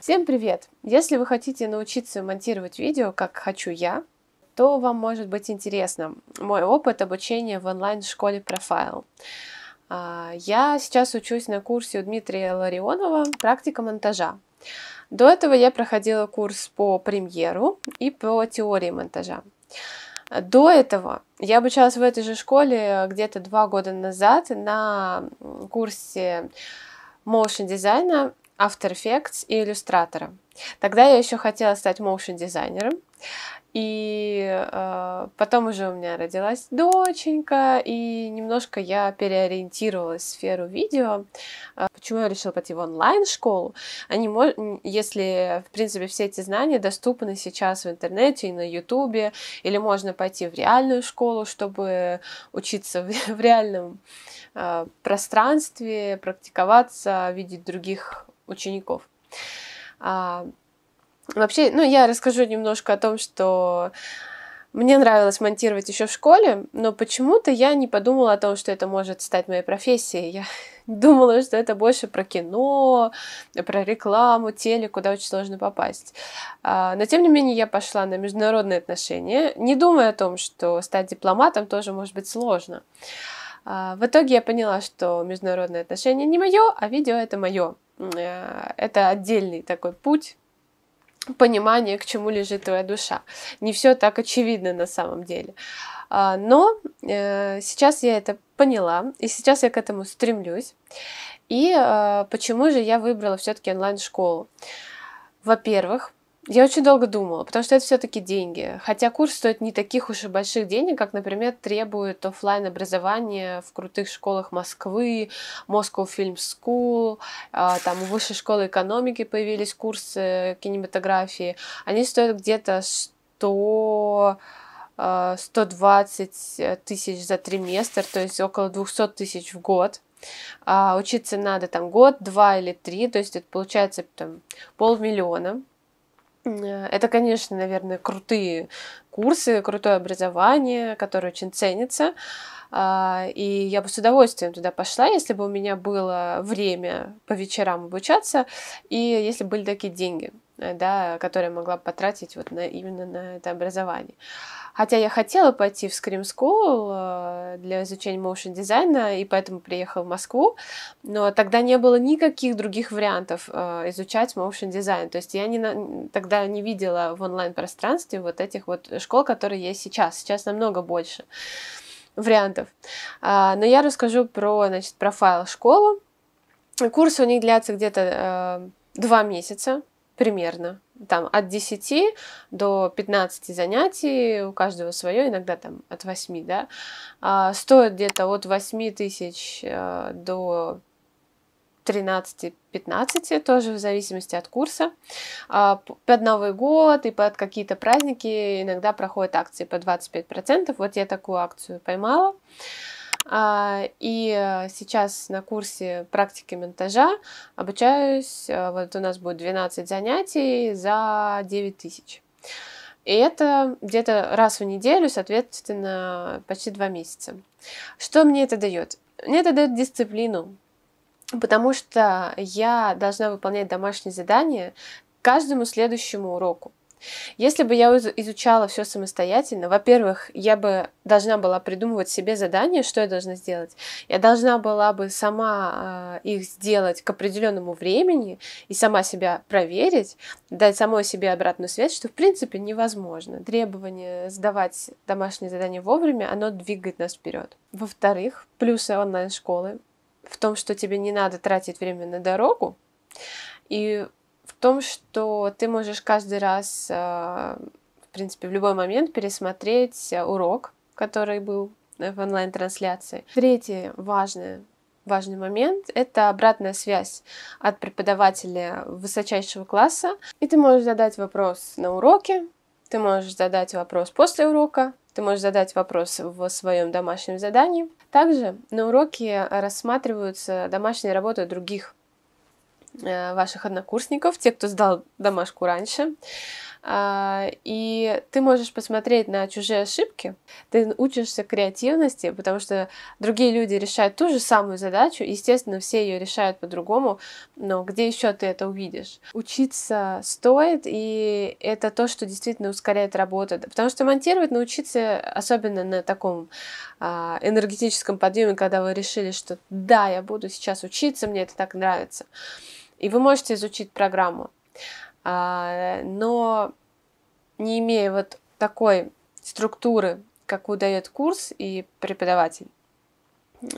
Всем привет! Если вы хотите научиться монтировать видео, как хочу я, то вам может быть интересно мой опыт обучения в онлайн-школе Profile. А, я сейчас учусь на курсе у Дмитрия Ларионова «Практика монтажа». До этого я проходила курс по премьеру и по теории монтажа. До этого я обучалась в этой же школе где-то два года назад на курсе motion дизайна After Effects и иллюстратора. Тогда я еще хотела стать моушен дизайнером. И э, потом уже у меня родилась доченька, и немножко я переориентировалась в сферу видео. Э, почему я решила пойти в онлайн-школу? Они, если, в принципе, все эти знания доступны сейчас в интернете и на ютубе, или можно пойти в реальную школу, чтобы учиться в, в реальном э, пространстве, практиковаться, видеть других учеников. А, вообще, ну, я расскажу немножко о том, что мне нравилось монтировать еще в школе, но почему-то я не подумала о том, что это может стать моей профессией. Я думала, что это больше про кино, про рекламу, телек, куда очень сложно попасть. А, но тем не менее я пошла на международные отношения, не думая о том, что стать дипломатом тоже может быть сложно. А, в итоге я поняла, что международные отношения не мое, а видео это мое. Э, это отдельный такой путь понимание, к чему лежит твоя душа. Не все так очевидно на самом деле. А, но э, сейчас я это поняла, и сейчас я к этому стремлюсь. И э, почему же я выбрала все-таки онлайн-школу? Во-первых, я очень долго думала, потому что это все-таки деньги. Хотя курс стоит не таких уж и больших денег, как, например, требует офлайн образование в крутых школах Москвы, Moscow Film School, а, там у Высшей школы экономики появились курсы кинематографии. Они стоят где-то 100 120 а, тысяч за триместр, то есть около 200 тысяч в год. А учиться надо там год, два или три, то есть это получается там полмиллиона Э, это, конечно, наверное, крутые курсы, крутое образование, которое очень ценится. А, и я бы с удовольствием туда пошла, если бы у меня было время по вечерам обучаться, и если были такие деньги, э, да, которые я могла потратить вот на, именно на это образование. Хотя я хотела пойти в Scream School э, для изучения моушен дизайна, и поэтому приехала в Москву, но тогда не было никаких других вариантов э, изучать моушен дизайн. То есть я не, тогда не видела в онлайн-пространстве вот этих вот школ, которые есть сейчас. Сейчас намного больше вариантов. А, но я расскажу про, значит, профайл школу. Курсы у них длятся где-то э, два месяца, примерно. Там от 10 до 15 занятий, у каждого свое, иногда там от 8, да. А, стоит где-то от 8 тысяч а, до 13-15, тоже в зависимости от курса. А, под Новый год и под какие-то праздники иногда проходят акции по 25%. Вот я такую акцию поймала. А, и э, сейчас на курсе практики монтажа обучаюсь. Э, вот у нас будет 12 занятий за 9 тысяч. И это где-то раз в неделю, соответственно, почти два месяца. Что мне это дает? Мне это дает дисциплину, потому что я должна выполнять домашние задания каждому следующему уроку. Если бы я изучала все самостоятельно, во-первых, я бы должна была придумывать себе задания, что я должна сделать. Я должна была бы сама э, их сделать к определенному времени и сама себя проверить, дать самой себе обратную связь, что в принципе невозможно. Требование сдавать домашние задания вовремя, оно двигает нас вперед. Во-вторых, плюсы онлайн-школы в том, что тебе не надо тратить время на дорогу, и том, что ты можешь каждый раз, э, в принципе, в любой момент пересмотреть э, урок, который был э, в онлайн-трансляции. Третий важный, важный момент — это обратная связь от преподавателя высочайшего класса. И ты можешь задать вопрос на уроке, ты можешь задать вопрос после урока, ты можешь задать вопрос в своем домашнем задании. Также на уроке рассматриваются домашние работы других Э, ваших однокурсников, те, кто сдал домашку раньше. А, и ты можешь посмотреть на чужие ошибки, ты учишься креативности, потому что другие люди решают ту же самую задачу, естественно, все ее решают по-другому, но где еще ты это увидишь? Учиться стоит, и это то, что действительно ускоряет работу, потому что монтировать научиться, особенно на таком а, энергетическом подъеме, когда вы решили, что да, я буду сейчас учиться, мне это так нравится. И вы можете изучить программу. А, но не имея вот такой структуры, какую дает курс и преподаватель,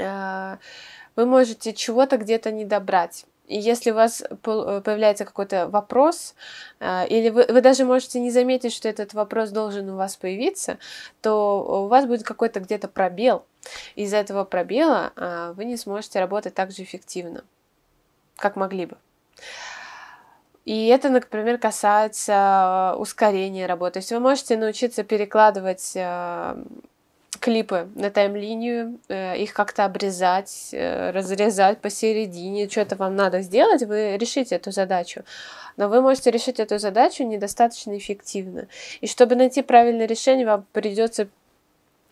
а, вы можете чего-то где-то не добрать. И если у вас э, появляется какой-то вопрос, а, или вы, вы даже можете не заметить, что этот вопрос должен у вас появиться, то у вас будет какой-то где-то пробел. Из-за этого пробела вы не сможете работать так же эффективно, как могли бы. И это, например, касается э, ускорения работы. То есть вы можете научиться перекладывать э, клипы на тайм-линию, э, их как-то обрезать, разрезать посередине, что-то вам надо сделать, вы решите эту задачу. Но вы можете решить эту задачу недостаточно эффективно. И чтобы найти правильное решение, вам придется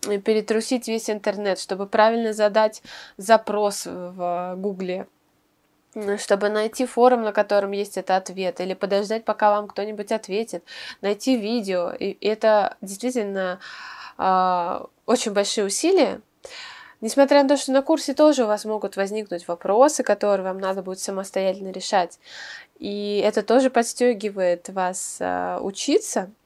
перетрусить весь интернет, чтобы правильно задать запрос в Гугле чтобы найти форум, на котором есть этот ответ, или подождать, пока вам кто-нибудь ответит, найти видео. И это действительно э, очень большие усилия. Несмотря на то, что на курсе тоже у вас могут возникнуть вопросы, которые вам надо будет самостоятельно решать, и это тоже подстегивает вас э, учиться –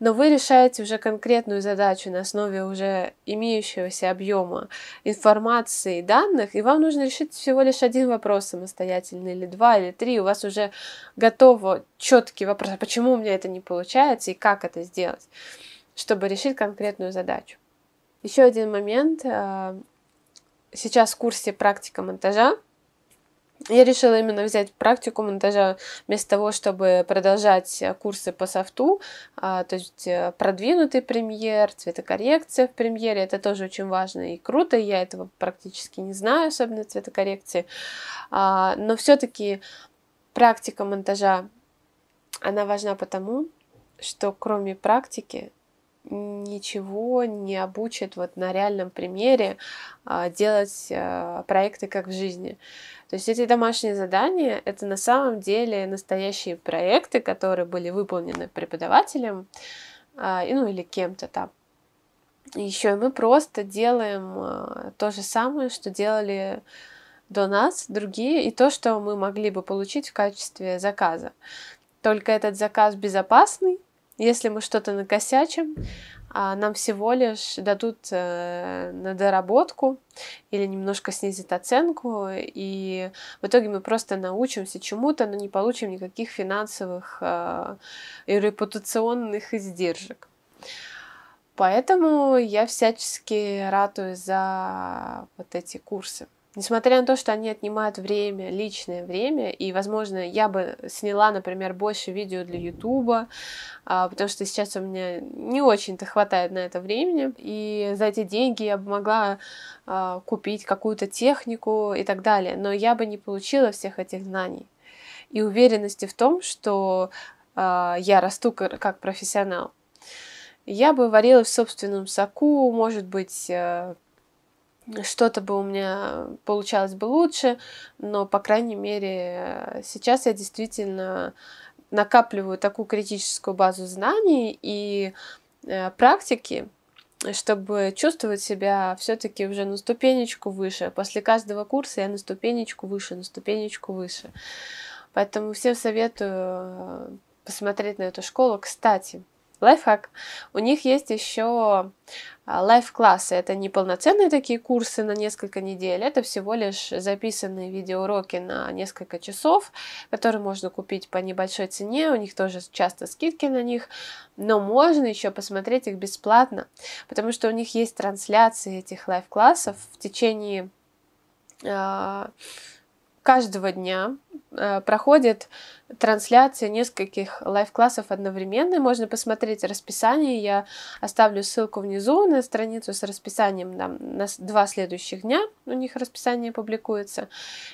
но вы решаете уже конкретную задачу на основе уже имеющегося объема информации и данных, и вам нужно решить всего лишь один вопрос самостоятельно, или два, или три, у вас уже готово четкий вопрос, а почему у меня это не получается и как это сделать, чтобы решить конкретную задачу. Еще один момент. Э, сейчас в курсе практика монтажа я решила именно взять практику монтажа вместо того, чтобы продолжать э, курсы по софту, а, то есть э, продвинутый премьер, цветокоррекция в премьере, это тоже очень важно и круто, я этого практически не знаю, особенно цветокоррекции, а, но все-таки практика монтажа, она важна потому, что кроме практики ничего не обучит вот на реальном примере а, делать а, проекты как в жизни. То есть эти домашние задания — это на самом деле настоящие проекты, которые были выполнены преподавателем, а, ну или кем-то там. Еще мы просто делаем то же самое, что делали до нас другие, и то, что мы могли бы получить в качестве заказа. Только этот заказ безопасный, если мы что-то накосячим, а, нам всего лишь дадут э, на доработку или немножко снизят оценку, и в итоге мы просто научимся чему-то, но не получим никаких финансовых а, и репутационных издержек. Поэтому я всячески ратую за вот эти курсы. Несмотря на то, что они отнимают время, личное время, и, возможно, я бы сняла, например, больше видео для Ютуба, а, потому что сейчас у меня не очень-то хватает на это времени, и за эти деньги я бы могла а, купить какую-то технику и так далее, но я бы не получила всех этих знаний и уверенности в том, что а, я расту как профессионал. Я бы варила в собственном соку, может быть, э, что-то бы у меня получалось бы лучше, но, по крайней мере, сейчас я действительно накапливаю такую критическую базу знаний и э, практики, чтобы чувствовать себя все-таки уже на ступенечку выше. После каждого курса я на ступенечку выше, на ступенечку выше. Поэтому всем советую э, посмотреть на эту школу. Кстати, лайфхак. У них есть еще а, лайф-классы. Это не полноценные такие курсы на несколько недель, это всего лишь записанные видеоуроки на несколько часов, которые можно купить по небольшой цене, у них тоже часто скидки на них, но можно еще посмотреть их бесплатно, потому что у них есть трансляции этих лайф-классов в течение а, каждого дня, Э, проходит трансляция нескольких лайв-классов одновременно. Можно посмотреть расписание. Я оставлю ссылку внизу на страницу с расписанием на, на два следующих дня. У них расписание публикуется.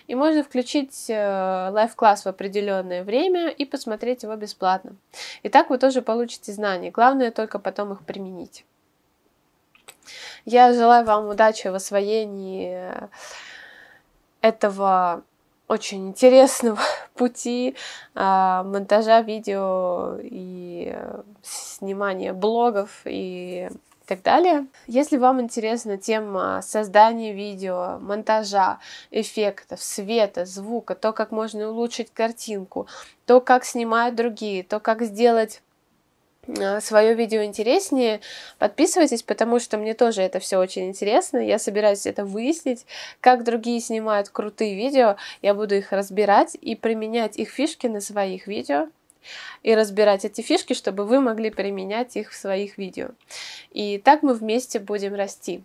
И можно включить э, лайв-класс в определенное время и посмотреть его бесплатно. И так вы тоже получите знания. Главное только потом их применить. Я желаю вам удачи в освоении этого очень интересного пути э, монтажа видео и э, снимания блогов и и так далее. Если вам интересна тема создания видео, монтажа, эффектов, света, звука, то, как можно улучшить картинку, то, как снимают другие, то, как сделать Э, свое видео интереснее, подписывайтесь, потому что мне тоже это все очень интересно. Я собираюсь это выяснить, как другие снимают крутые видео. Я буду их разбирать и применять их фишки на своих видео и разбирать эти фишки, чтобы вы могли применять их в своих видео. И так мы вместе будем расти.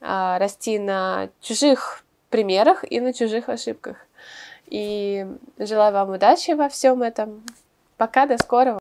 А, расти на чужих примерах и на чужих ошибках. И желаю вам удачи во всем этом. Пока, до скорого!